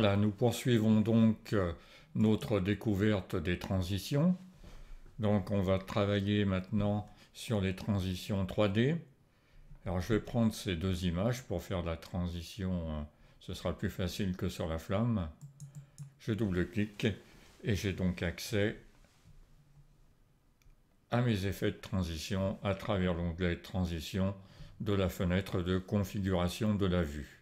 Voilà, nous poursuivons donc euh, notre découverte des transitions. Donc on va travailler maintenant sur les transitions 3D. Alors je vais prendre ces deux images pour faire la transition, euh, ce sera plus facile que sur la flamme. Je double-clique et j'ai donc accès à mes effets de transition à travers l'onglet transition de la fenêtre de configuration de la vue.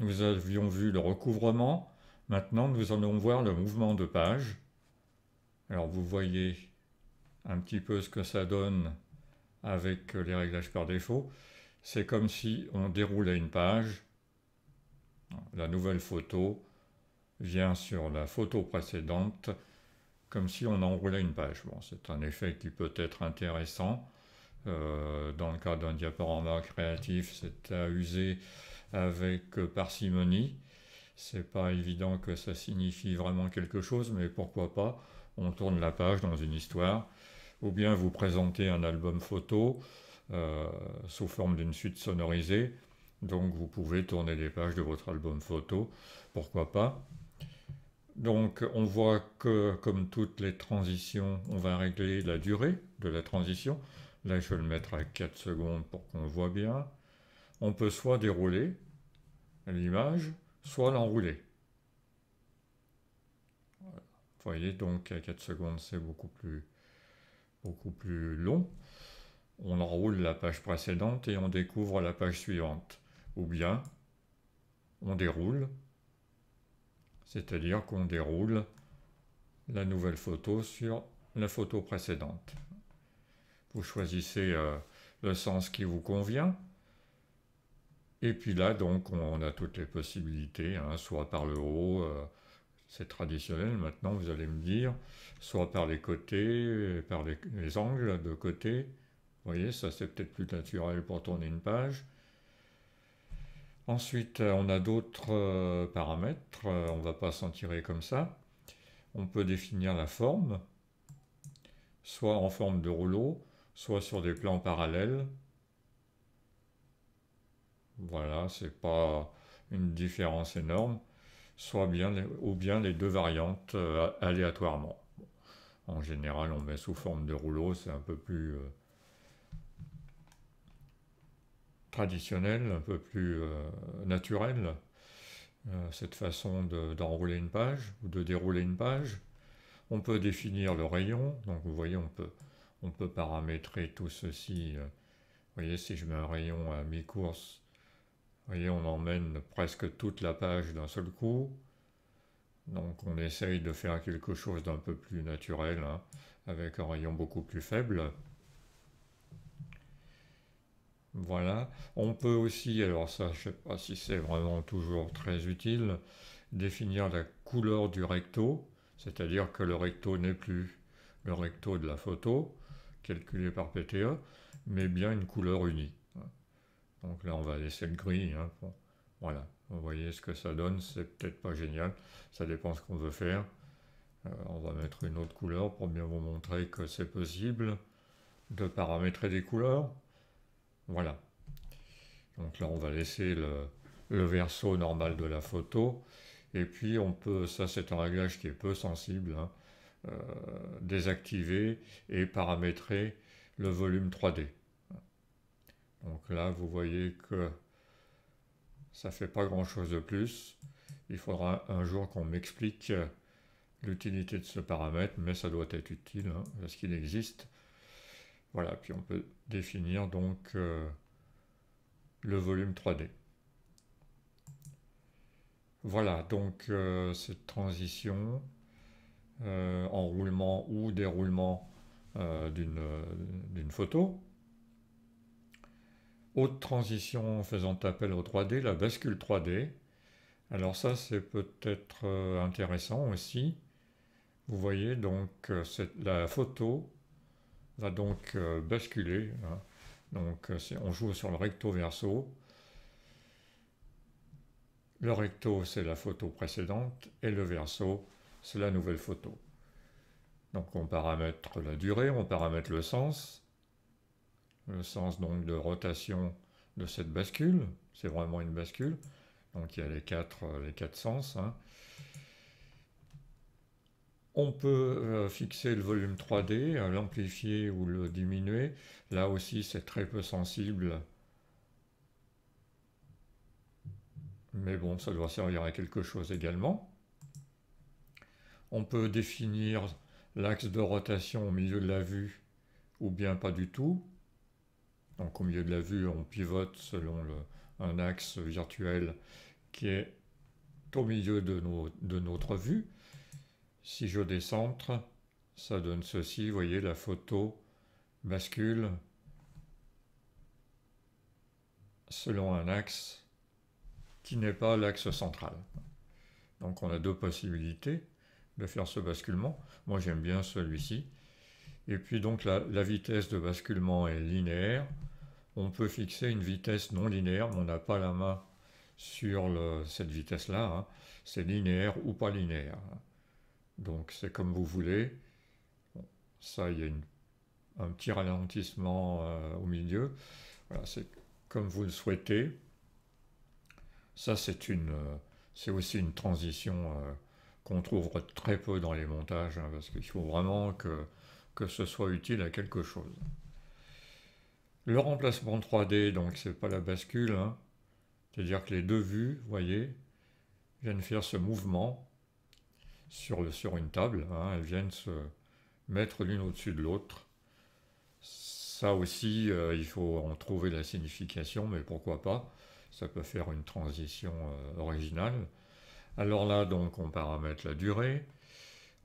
Nous avions vu le recouvrement. Maintenant, nous allons voir le mouvement de page. Alors, vous voyez un petit peu ce que ça donne avec les réglages par défaut. C'est comme si on déroulait une page. La nouvelle photo vient sur la photo précédente, comme si on enroulait une page. Bon, c'est un effet qui peut être intéressant. Euh, dans le cas d'un diaporama créatif, c'est à user avec euh, parcimonie. C'est pas évident que ça signifie vraiment quelque chose, mais pourquoi pas On tourne la page dans une histoire. Ou bien vous présentez un album photo euh, sous forme d'une suite sonorisée. Donc vous pouvez tourner les pages de votre album photo, pourquoi pas. Donc on voit que comme toutes les transitions, on va régler la durée de la transition. Là je vais le mettre à 4 secondes pour qu'on voit bien on peut soit dérouler l'image, soit l'enrouler. Vous voyez donc à 4 secondes c'est beaucoup plus, beaucoup plus long. On enroule la page précédente et on découvre la page suivante. Ou bien on déroule, c'est-à-dire qu'on déroule la nouvelle photo sur la photo précédente. Vous choisissez euh, le sens qui vous convient. Et puis là, donc, on a toutes les possibilités, hein, soit par le haut, euh, c'est traditionnel maintenant, vous allez me dire, soit par les côtés, euh, par les, les angles de côté. Vous voyez, ça c'est peut-être plus naturel pour tourner une page. Ensuite, euh, on a d'autres paramètres, on ne va pas s'en tirer comme ça. On peut définir la forme, soit en forme de rouleau, soit sur des plans parallèles. Voilà, c'est pas une différence énorme, soit bien ou bien les deux variantes euh, aléatoirement. En général, on met sous forme de rouleau, c'est un peu plus euh, traditionnel, un peu plus euh, naturel, cette façon d'enrouler une page ou de dérouler une page. On peut définir le rayon, donc vous voyez, on peut, on peut paramétrer tout ceci. vous voyez, si je mets un rayon à mi-course, voyez, on emmène presque toute la page d'un seul coup. Donc on essaye de faire quelque chose d'un peu plus naturel, hein, avec un rayon beaucoup plus faible. Voilà. On peut aussi, alors ça je ne sais pas si c'est vraiment toujours très utile, définir la couleur du recto, c'est-à-dire que le recto n'est plus le recto de la photo, calculé par PTE, mais bien une couleur unique. Donc là, on va laisser le gris. Hein, voilà, vous voyez ce que ça donne, c'est peut-être pas génial, ça dépend ce qu'on veut faire. Euh, on va mettre une autre couleur pour bien vous montrer que c'est possible de paramétrer des couleurs. Voilà. Donc là, on va laisser le, verso normal de la photo. Et puis, on peut, ça c'est un réglage qui est peu sensible, hein, euh, désactiver et paramétrer le volume 3D. Donc là, vous voyez que ça ne fait pas grand-chose de plus. Il faudra un jour qu'on m'explique euh, l'utilité de ce paramètre, mais ça doit être utile hein, parce qu'il existe. Voilà, puis on peut définir donc euh, le volume 3D. Voilà, donc euh, cette transition, en enroulement ou déroulement d'une photo haute transition faisant appel au 3D, la bascule 3D. Alors ça c'est peut-être euh, intéressant aussi. Vous voyez donc euh, la photo va donc euh, basculer. Hein. Donc on joue sur le recto verso. Le recto c'est la photo précédente et le verso c'est la nouvelle photo. Donc on paramètre la durée, on paramètre le sens le sens donc de rotation de cette bascule. C'est vraiment une bascule. Donc il y a les quatre, euh, les quatre sens. Hein. On peut euh, fixer le volume 3D, euh, l'amplifier ou le diminuer. Là aussi, c'est très peu sensible. Mais bon, ça doit servir à quelque chose également. On peut définir l'axe de rotation au milieu de la vue ou bien pas du tout. Donc au milieu de la vue, on pivote selon un axe virtuel qui est au milieu de, notre vue. Si je décentre, ça donne ceci. Vous voyez, la photo bascule selon un axe qui n'est pas l'axe central. Donc on a deux possibilités de faire ce basculement. Moi j'aime bien celui-ci. Et puis donc la vitesse de basculement est linéaire on peut fixer une vitesse non linéaire, mais on n'a pas la main sur cette vitesse-là. Hein. C'est linéaire ou pas linéaire. Hein. Donc c'est comme vous voulez. Ça, il y a un petit ralentissement euh, au milieu. c'est comme vous le souhaitez. Ça, c'est euh, aussi une transition euh, qu'on trouve très peu dans les montages, hein, parce qu'il faut vraiment que ce soit utile à quelque chose. Le remplacement 3D, donc c'est pas la bascule, hein. c'est-à-dire que les deux vues, vous voyez, viennent faire ce mouvement sur, le, sur une table, hein. elles viennent se mettre l'une au-dessus de l'autre. Ça aussi, euh, il faut en trouver la signification, mais pourquoi pas Ça peut faire une transition euh, originale. Alors là, donc, on paramètre la durée,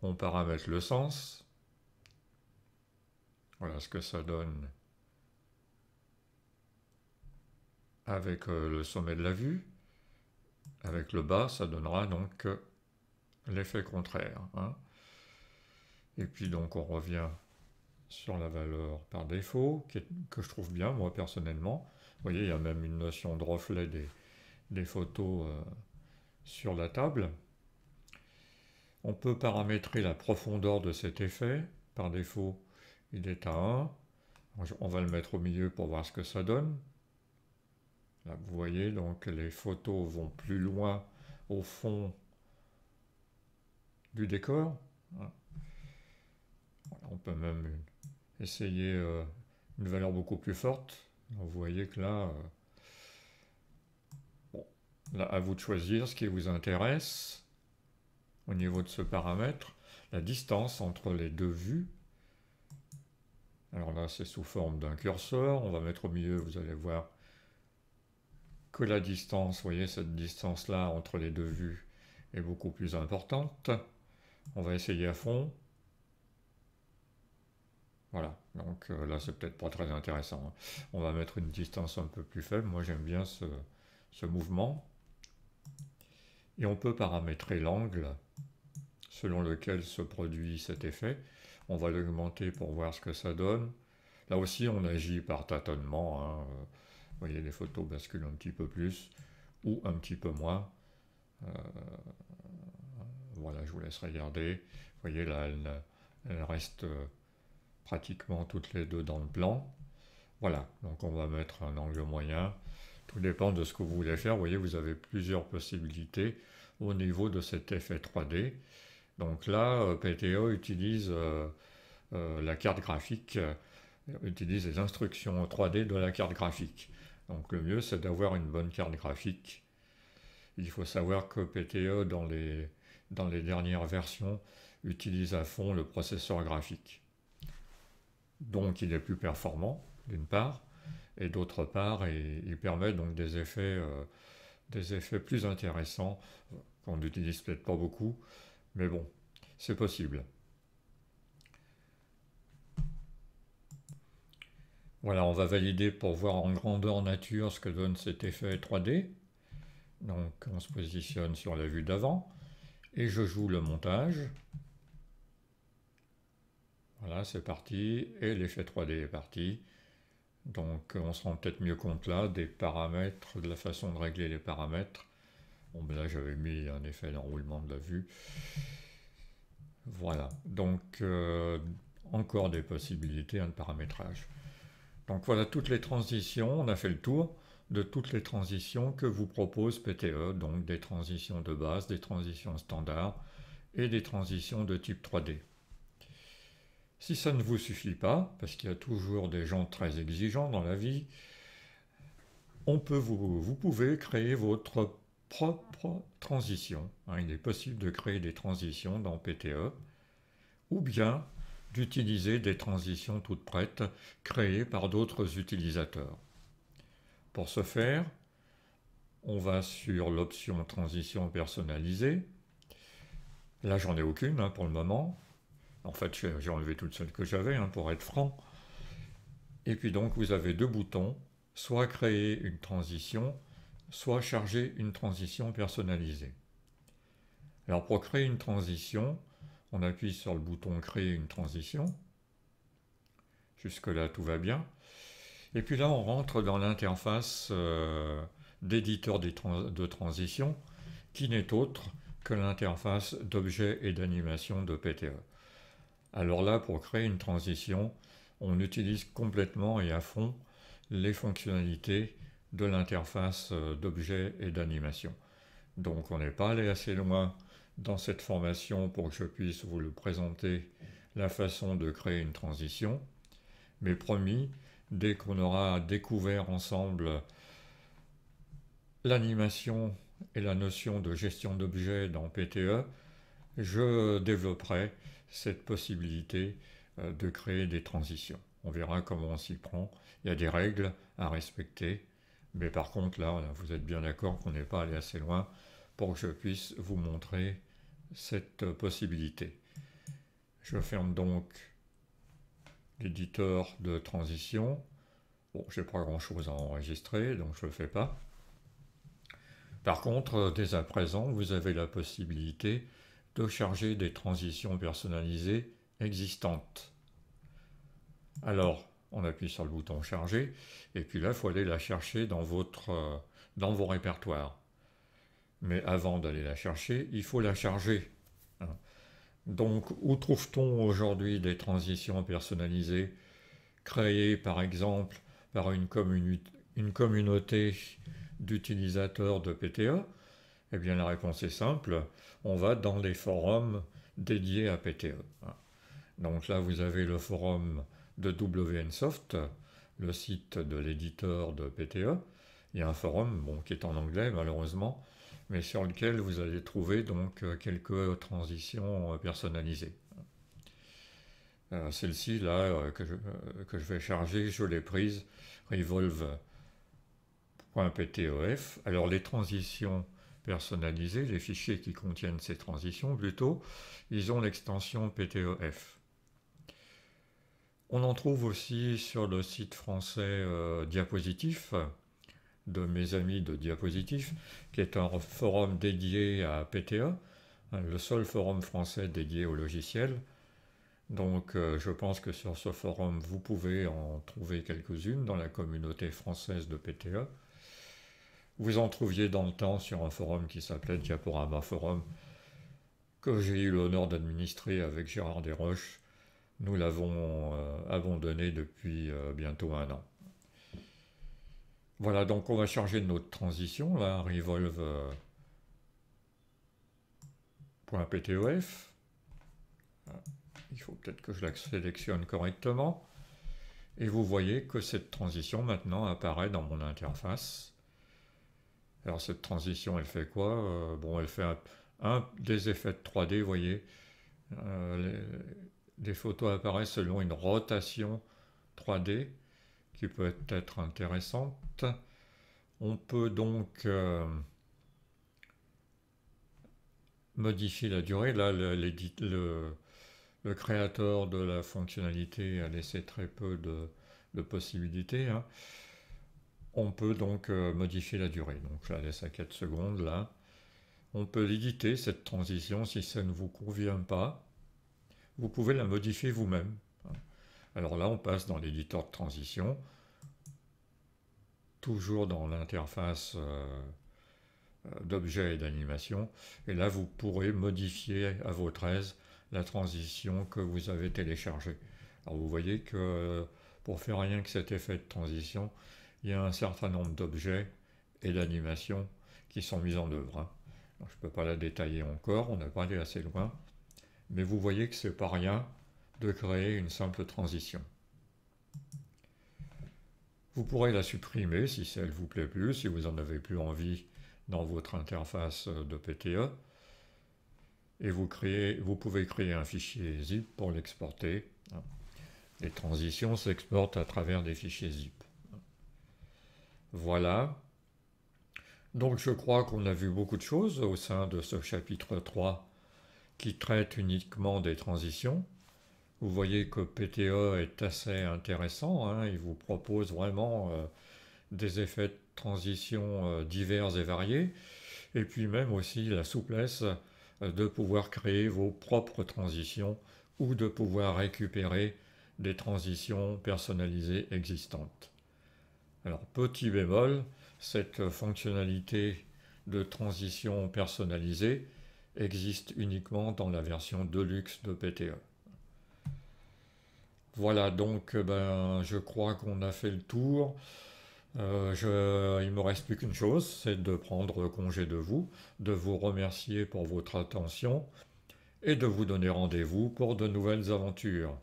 on paramètre le sens. Voilà ce que ça donne avec euh, le sommet de la vue, avec le bas, ça donnera donc euh, l'effet contraire. Hein. Et puis donc on revient sur la valeur par défaut, que je trouve bien moi personnellement. Vous voyez, il y a même une notion de reflet des, photos euh, sur la table. On peut paramétrer la profondeur de cet effet. Par défaut, il est à 1. On va le mettre au milieu pour voir ce que ça donne vous voyez, donc les photos vont plus loin au fond du décor. Hein. On peut même essayer euh, une valeur beaucoup plus forte. Vous voyez que euh, là, à vous de choisir ce qui vous intéresse au niveau de ce paramètre, la distance entre les deux vues. Alors là, c'est sous forme d'un curseur. On va mettre au milieu, vous allez voir que la distance, vous voyez, cette distance-là entre les deux vues est beaucoup plus importante. On va essayer à fond. Voilà, donc euh, là, c'est peut-être pas très intéressant. Hein. On va mettre une distance un peu plus faible. Moi, j'aime bien ce, mouvement. Et on peut paramétrer l'angle selon lequel se produit cet effet. On va l'augmenter pour voir ce que ça donne. Là aussi, on agit par tâtonnement. Hein. Vous voyez, les photos basculent un petit peu plus ou un petit peu moins. Euh, voilà, je vous laisse regarder. Vous voyez, là, elle, restent reste euh, pratiquement toutes les deux dans le plan. Voilà, donc on va mettre un angle moyen. Tout dépend de ce que vous voulez faire. Vous voyez, vous avez plusieurs possibilités au niveau de cet effet 3D. Donc là, euh, PTO e utilise la carte graphique, utilise les instructions 3D de la carte graphique. Donc le mieux, c'est d'avoir une bonne carte graphique. Il faut savoir que PTE, dans les, dernières versions, utilise à fond le processeur graphique. Donc il est plus performant, d'une part, et d'autre part, il, permet donc euh, des effets plus intéressants qu'on n'utilise peut-être pas beaucoup, mais bon, c'est possible. Voilà, on va valider pour voir en grandeur nature ce que donne cet effet 3D. Donc on se positionne sur la vue d'avant et je joue le montage. Voilà, c'est parti et l'effet 3D est parti. Donc on se rend peut-être mieux compte là des paramètres, de la façon de régler les paramètres. Bon, ben là j'avais mis un effet d'enroulement de la vue. Voilà, donc euh, encore des possibilités de paramétrage. Donc voilà toutes les transitions, on a fait le tour de toutes les transitions que vous propose PTE, donc des transitions de base, des transitions standards et des transitions de type 3D. Si ça ne vous suffit pas, parce qu'il y a toujours des gens très exigeants dans la vie, on peut vous, vous pouvez créer votre propre transition. Hein, il est possible de créer des transitions dans PTE, ou bien d'utiliser des transitions toutes prêtes créées par d'autres utilisateurs. Pour ce faire, on va sur l'option transition personnalisée. Là, j'en ai aucune hein, pour le moment. En fait, j'ai enlevé toutes celles que j'avais, hein, pour être franc. Et puis donc, vous avez deux boutons, soit créer une transition, soit charger une transition personnalisée. Alors, pour créer une transition, on appuie sur le bouton créer une transition. Jusque-là, tout va bien. Et puis là, on rentre dans l'interface euh, d'éditeur de transition qui n'est autre que l'interface d'objets et d'animation de PTE. Alors là, pour créer une transition, on utilise complètement et à fond les fonctionnalités de l'interface euh, d'objets et d'animation. Donc on n'est pas allé assez loin dans cette formation pour que je puisse vous le présenter la façon de créer une transition. Mais promis, dès qu'on aura découvert ensemble l'animation et la notion de gestion d'objets dans PTE, je développerai cette possibilité euh, de créer des transitions. On verra comment on s'y prend. Il y a des règles à respecter. Mais par contre, là, vous êtes bien d'accord qu'on n'est pas allé assez loin pour que je puisse vous montrer cette euh, possibilité. Je ferme donc l'éditeur de transition. Bon, j'ai pas grand chose à enregistrer, donc je ne le fais pas. Par contre, euh, dès à présent, vous avez la possibilité de charger des transitions personnalisées existantes. Alors, on appuie sur le bouton charger, et puis là, il faut aller la chercher dans, euh, dans vos répertoires. Mais avant d'aller la chercher, il faut la charger. Hein. Donc, où trouve-t-on aujourd'hui des transitions personnalisées créées, par exemple, par une, communauté d'utilisateurs de PTE Eh bien, la réponse est simple. On va dans les forums dédiés à PTE. Hein. Donc là, vous avez le forum de WNSoft, le site de l'éditeur de PTE. Il y a un forum qui est en anglais, malheureusement, mais sur lequel vous allez trouver donc euh, quelques transitions euh, personnalisées. Euh, celle-ci, là, que, je, vais charger, je l'ai prise, revolve.ptef. Alors, les transitions personnalisées, les fichiers qui contiennent ces transitions, plutôt, ils ont l'extension ptef. On en trouve aussi sur le site français Diapositif, de mes amis de Diapositif, qui est un forum dédié à PTA, hein, le seul forum français dédié au logiciel. Donc euh, je pense que sur ce forum, vous pouvez en trouver quelques-unes dans la communauté française de PTA. Vous en trouviez dans le temps sur un forum qui s'appelait Diaporama Forum, que j'ai eu l'honneur d'administrer avec Gérard Desroches. Nous l'avons euh, abandonné depuis euh, bientôt un an. Voilà, donc on va charger notre transition, là, revolve.ptof euh, Il faut peut-être que je la sélectionne correctement. Et vous voyez que cette transition maintenant apparaît dans mon interface. Alors cette transition, elle fait quoi euh, Bon, elle fait un, des effets de 3D, vous voyez. Euh, les, photos apparaissent selon une rotation 3D qui peut être intéressante. On peut donc euh, modifier la durée. Là, le, créateur de la fonctionnalité a laissé très peu de, possibilités. Hein. On peut donc euh, modifier la durée. Donc je la laisse à 4 secondes là. On peut l'éditer, cette transition, si ça ne vous convient pas. Vous pouvez la modifier vous-même. Alors là, on passe dans l'éditeur de transition, toujours dans l'interface euh, euh, d'objets et d'animation. Et là, vous pourrez modifier à votre aise la transition que vous avez téléchargée. Alors vous voyez que euh, pour faire rien que cet effet de transition, il y a un certain nombre d'objets et d'animations qui sont mis en œuvre. Hein. je ne peux pas la détailler encore, on n'a pas allé assez loin. Mais vous voyez que c'est pas rien de créer une simple transition. Vous pourrez la supprimer si celle vous plaît plus, si vous en avez plus envie dans votre interface de PTE. Et vous, vous pouvez créer un fichier zip pour l'exporter. Les transitions s'exportent à travers des fichiers zip. Voilà. Donc je crois qu'on a vu beaucoup de choses au sein de ce chapitre 3 qui traite uniquement des transitions. Vous voyez que PTE est assez intéressant, hein. il vous propose vraiment euh, des effets de transition euh, divers et variés, et puis même aussi la souplesse euh, de pouvoir créer vos propres transitions ou de pouvoir récupérer des transitions personnalisées existantes. Alors petit bémol, cette fonctionnalité de transition personnalisée existe uniquement dans la version Deluxe de PTE. Voilà, donc euh, ben, je crois qu'on a fait le tour. il euh, je, il me reste plus qu'une chose, c'est de prendre congé de vous, de vous remercier pour votre attention et de vous donner rendez-vous pour de nouvelles aventures.